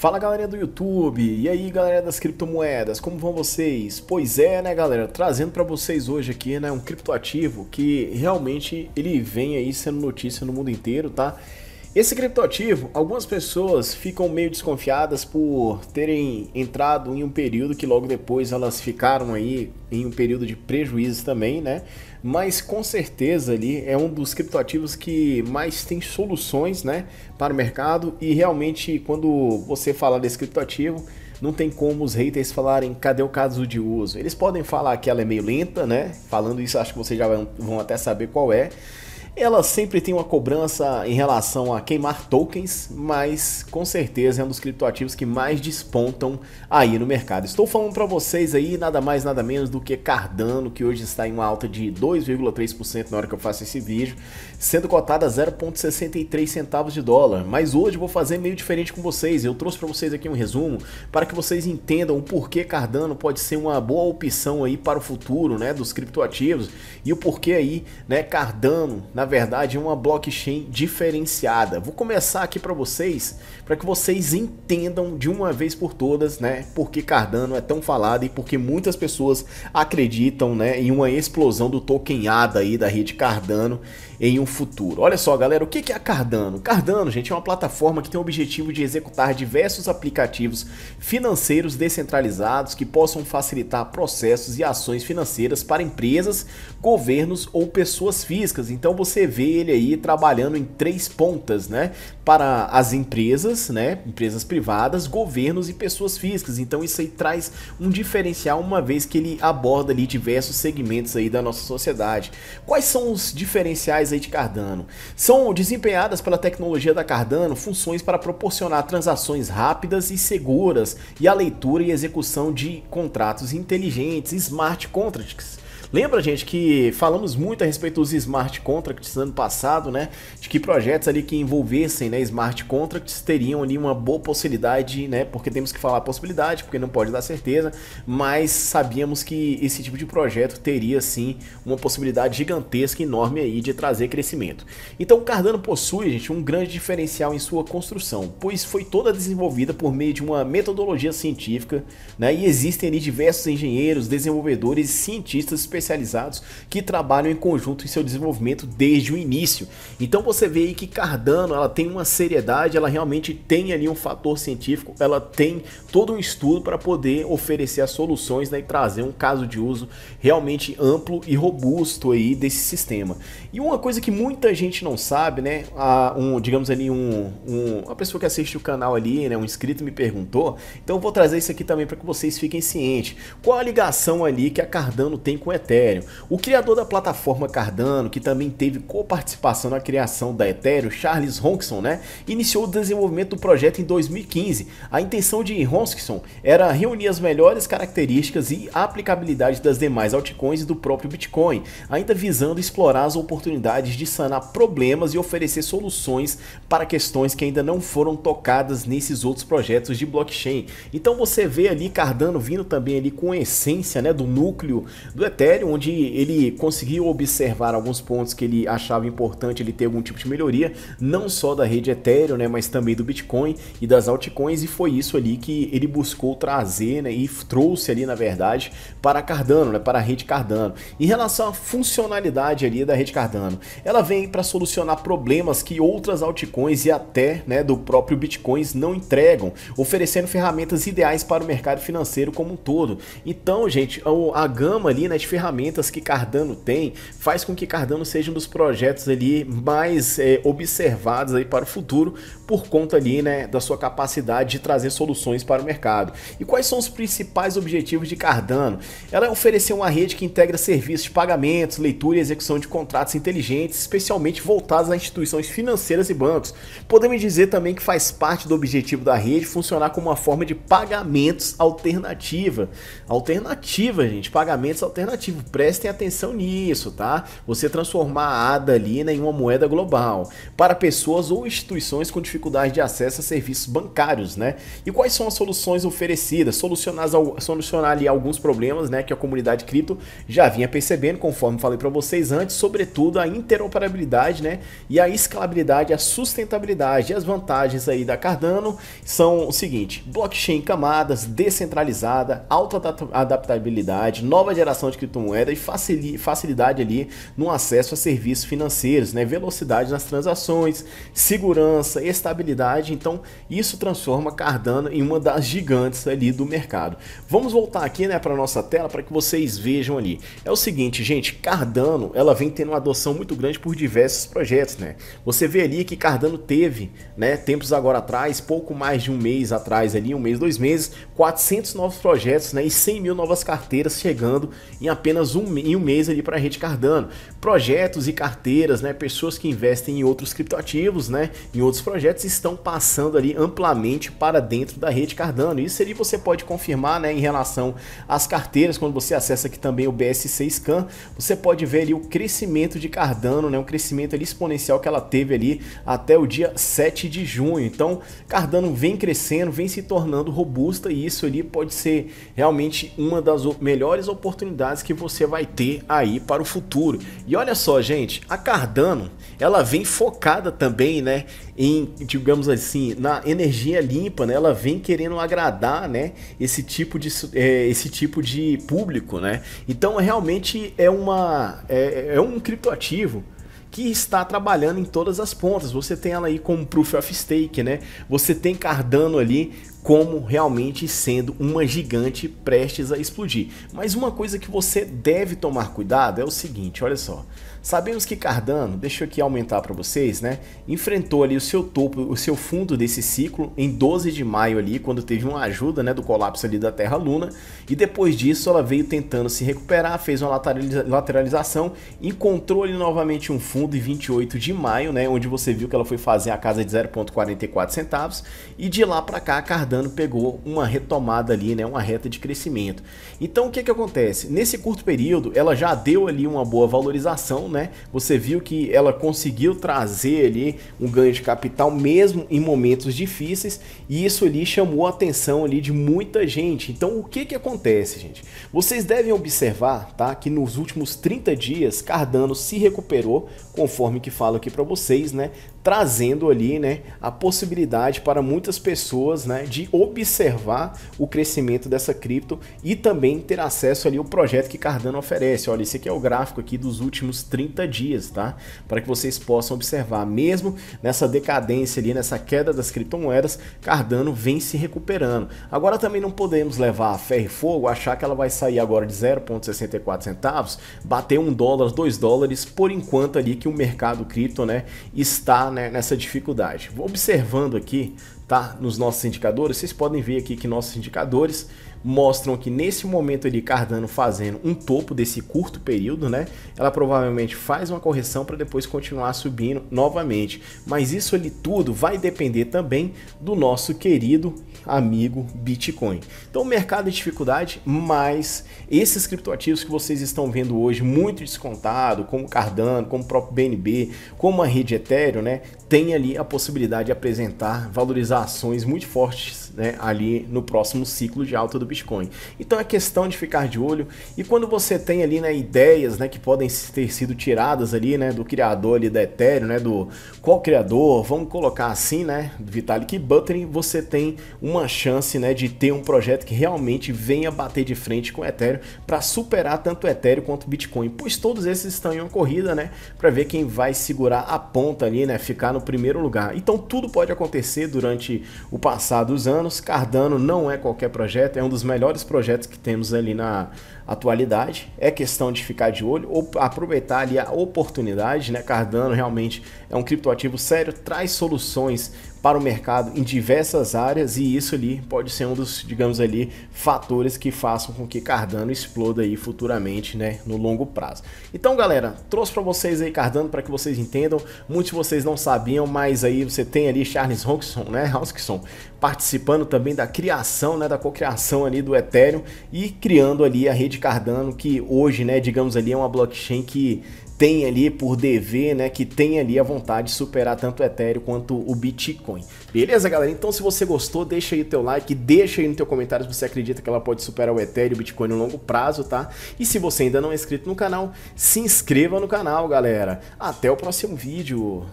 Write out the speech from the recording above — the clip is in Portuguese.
Fala galera do YouTube, e aí galera das criptomoedas, como vão vocês? Pois é, né galera, trazendo para vocês hoje aqui, né, um criptoativo que realmente ele vem aí sendo notícia no mundo inteiro, tá? Esse criptoativo, algumas pessoas ficam meio desconfiadas por terem entrado em um período que logo depois elas ficaram aí em um período de prejuízos também, né? Mas com certeza ali é um dos criptoativos que mais tem soluções, né, para o mercado e realmente quando você fala desse criptoativo, não tem como os haters falarem cadê o caso de uso. Eles podem falar que ela é meio lenta, né? Falando isso, acho que vocês já vão até saber qual é ela sempre tem uma cobrança em relação a queimar tokens, mas com certeza é um dos criptoativos que mais despontam aí no mercado. Estou falando para vocês aí nada mais nada menos do que Cardano, que hoje está em uma alta de 2,3% na hora que eu faço esse vídeo, sendo cotada a 0,63 centavos de dólar. Mas hoje vou fazer meio diferente com vocês. Eu trouxe para vocês aqui um resumo para que vocês entendam o porquê Cardano pode ser uma boa opção aí para o futuro, né, dos criptoativos e o porquê aí, né, Cardano na verdade, uma blockchain diferenciada. Vou começar aqui para vocês, para que vocês entendam de uma vez por todas, né, porque Cardano é tão falado e porque muitas pessoas acreditam, né, em uma explosão do tokenada aí da rede Cardano em um futuro. Olha só, galera, o que é a Cardano? Cardano, gente, é uma plataforma que tem o objetivo de executar diversos aplicativos financeiros descentralizados que possam facilitar processos e ações financeiras para empresas, governos ou pessoas físicas. Então, você você vê ele aí trabalhando em três pontas, né? Para as empresas, né? Empresas privadas, governos e pessoas físicas. Então isso aí traz um diferencial, uma vez que ele aborda ali diversos segmentos aí da nossa sociedade. Quais são os diferenciais aí de Cardano? São desempenhadas pela tecnologia da Cardano funções para proporcionar transações rápidas e seguras e a leitura e execução de contratos inteligentes, smart contracts Lembra, gente, que falamos muito a respeito dos smart contracts ano passado, né? De que projetos ali que envolvessem né, smart contracts teriam ali uma boa possibilidade, né? Porque temos que falar possibilidade, porque não pode dar certeza, mas sabíamos que esse tipo de projeto teria sim uma possibilidade gigantesca, enorme aí de trazer crescimento. Então, o Cardano possui, gente, um grande diferencial em sua construção, pois foi toda desenvolvida por meio de uma metodologia científica, né? E existem ali diversos engenheiros, desenvolvedores e cientistas especializados especializados que trabalham em conjunto em seu desenvolvimento desde o início. Então você vê aí que Cardano ela tem uma seriedade, ela realmente tem ali um fator científico, ela tem todo um estudo para poder oferecer as soluções né, e trazer um caso de uso realmente amplo e robusto aí desse sistema. E uma coisa que muita gente não sabe, né? A, um, digamos ali, um, um, uma pessoa que assiste o canal ali, né? Um inscrito me perguntou. Então eu vou trazer isso aqui também para que vocês fiquem cientes. Qual a ligação ali que a Cardano tem com o Ethereum. O criador da plataforma Cardano, que também teve coparticipação na criação da Ethereum, Charles Ronson, né, iniciou o desenvolvimento do projeto em 2015. A intenção de Ronson era reunir as melhores características e aplicabilidade das demais altcoins e do próprio Bitcoin, ainda visando explorar as oportunidades de sanar problemas e oferecer soluções para questões que ainda não foram tocadas nesses outros projetos de blockchain. Então você vê ali Cardano vindo também ali com a essência, né, do núcleo do Ethereum série, onde ele conseguiu observar alguns pontos que ele achava importante ele ter algum tipo de melhoria, não só da rede Ethereum, né, mas também do Bitcoin e das altcoins, e foi isso ali que ele buscou trazer né, e trouxe ali, na verdade, para Cardano, né, para a rede Cardano. Em relação à funcionalidade ali da rede Cardano, ela vem para solucionar problemas que outras altcoins e até né, do próprio bitcoin não entregam, oferecendo ferramentas ideais para o mercado financeiro como um todo. Então, gente, a, a gama ali né, de ferramentas ferramentas que Cardano tem faz com que Cardano seja um dos projetos ali mais é, observados aí para o futuro por conta ali né, da sua capacidade de trazer soluções para o mercado. E quais são os principais objetivos de Cardano? Ela é oferecer uma rede que integra serviços de pagamentos, leitura e execução de contratos inteligentes, especialmente voltados a instituições financeiras e bancos. Podemos dizer também que faz parte do objetivo da rede funcionar como uma forma de pagamentos alternativa. Alternativa, gente, pagamentos alternativos prestem atenção nisso, tá? Você transformar a ADA ali né, em uma moeda global para pessoas ou instituições com dificuldade de acesso a serviços bancários, né? E quais são as soluções oferecidas? Solucionar, solucionar ali alguns problemas, né, que a comunidade cripto já vinha percebendo, conforme falei para vocês antes, sobretudo a interoperabilidade, né, e a escalabilidade, a sustentabilidade. E as vantagens aí da Cardano são o seguinte: blockchain camadas, descentralizada, alta adaptabilidade, nova geração de cripto criptomoeda e facilidade ali no acesso a serviços financeiros, né? velocidade nas transações, segurança, estabilidade. Então, isso transforma Cardano em uma das gigantes ali do mercado. Vamos voltar aqui né, para a nossa tela para que vocês vejam ali. É o seguinte, gente, Cardano ela vem tendo uma adoção muito grande por diversos projetos. Né? Você vê ali que Cardano teve, né, tempos agora atrás, pouco mais de um mês atrás ali, um mês, dois meses, 400 novos projetos né, e 100 mil novas carteiras chegando em apenas apenas um, em um mês ali para a rede Cardano. Projetos e carteiras, né, pessoas que investem em outros criptoativos, né, em outros projetos estão passando ali amplamente para dentro da rede Cardano. Isso ali você pode confirmar, né, em relação às carteiras, quando você acessa aqui também o BSC Scan, você pode ver ali o crescimento de Cardano, né, um crescimento ali exponencial que ela teve ali até o dia 7 de junho. Então, Cardano vem crescendo, vem se tornando robusta e isso ali pode ser realmente uma das melhores oportunidades que você vai ter aí para o futuro. E olha só, gente, a Cardano, ela vem focada também, né, em, digamos assim, na energia limpa, né? Ela vem querendo agradar, né, esse tipo de, é, esse tipo de público, né? Então, realmente é uma é, é um criptoativo que está trabalhando em todas as pontas. Você tem ela aí como Proof of Stake, né? Você tem Cardano ali como realmente sendo uma gigante prestes a explodir. Mas uma coisa que você deve tomar cuidado é o seguinte, olha só. Sabemos que Cardano, deixa eu aqui aumentar para vocês, né? Enfrentou ali o seu topo, o seu fundo desse ciclo em 12 de maio ali, quando teve uma ajuda, né, do colapso ali da Terra Luna, e depois disso ela veio tentando se recuperar, fez uma lateralização, encontrou ali novamente um fundo em 28 de maio, né, onde você viu que ela foi fazer a casa de 0.44 centavos, e de lá para cá Cardano Cardano pegou uma retomada ali, né, uma reta de crescimento. Então o que que acontece? Nesse curto período, ela já deu ali uma boa valorização, né? Você viu que ela conseguiu trazer ali um ganho de capital mesmo em momentos difíceis, e isso ali chamou a atenção ali de muita gente. Então o que que acontece, gente? Vocês devem observar, tá, que nos últimos 30 dias Cardano se recuperou, conforme que falo aqui para vocês, né? Trazendo ali, né, a possibilidade para muitas pessoas, né, de de observar o crescimento dessa cripto e também ter acesso ali ao projeto que Cardano oferece. Olha, esse aqui é o gráfico aqui dos últimos 30 dias, tá? Para que vocês possam observar, mesmo nessa decadência ali, nessa queda das criptomoedas, Cardano vem se recuperando. Agora também não podemos levar a ferro e fogo, achar que ela vai sair agora de 0,64 centavos, bater um dólar, dois dólares, por enquanto ali que o mercado cripto, né, está né, nessa dificuldade. Vou observando aqui tá? Nos nossos indicadores, vocês podem ver aqui que nossos indicadores mostram que nesse momento ali Cardano fazendo um topo desse curto período, né? Ela provavelmente faz uma correção para depois continuar subindo novamente. Mas isso ali tudo vai depender também do nosso querido amigo Bitcoin. Então, mercado em dificuldade, mas esses criptoativos que vocês estão vendo hoje muito descontado, como Cardano, como o próprio BNB, como a rede Ethereum, né? Tem ali a possibilidade de apresentar valorizações muito fortes, né? Ali no próximo ciclo de alta do Bitcoin. Então é questão de ficar de olho e quando você tem ali né, ideias né, que podem ter sido tiradas ali né, do criador ali da Ethereum, né, do qual criador, vamos colocar assim, né, Vitalik Buterin, você tem uma chance né, de ter um projeto que realmente venha bater de frente com o Ethereum para superar tanto o Ethereum quanto o Bitcoin, pois todos esses estão em uma corrida, né, para ver quem vai segurar a ponta ali, né, ficar no primeiro lugar. Então tudo pode acontecer durante o passar dos anos. Cardano não é qualquer projeto, é um dos dos melhores projetos que temos ali na atualidade. É questão de ficar de olho ou aproveitar ali a oportunidade, né? Cardano realmente é um criptoativo sério, traz soluções para o mercado em diversas áreas e isso ali pode ser um dos, digamos ali, fatores que façam com que Cardano exploda aí futuramente, né, no longo prazo. Então, galera, trouxe para vocês aí Cardano para que vocês entendam. Muitos de vocês não sabiam, mas aí você tem ali Charles Hoskinson né, Hoskinson participando também da criação, né, da cocriação ali do Ethereum e criando ali a rede Cardano que hoje, né, digamos ali é uma blockchain que tem ali por dever, né, que tem ali a vontade de superar tanto o Ethereum quanto o Bitcoin. Beleza, galera? Então se você gostou, deixa aí o teu like, deixa aí no teu comentário se você acredita que ela pode superar o Ethereum e o Bitcoin no longo prazo, tá? E se você ainda não é inscrito no canal, se inscreva no canal, galera. Até o próximo vídeo.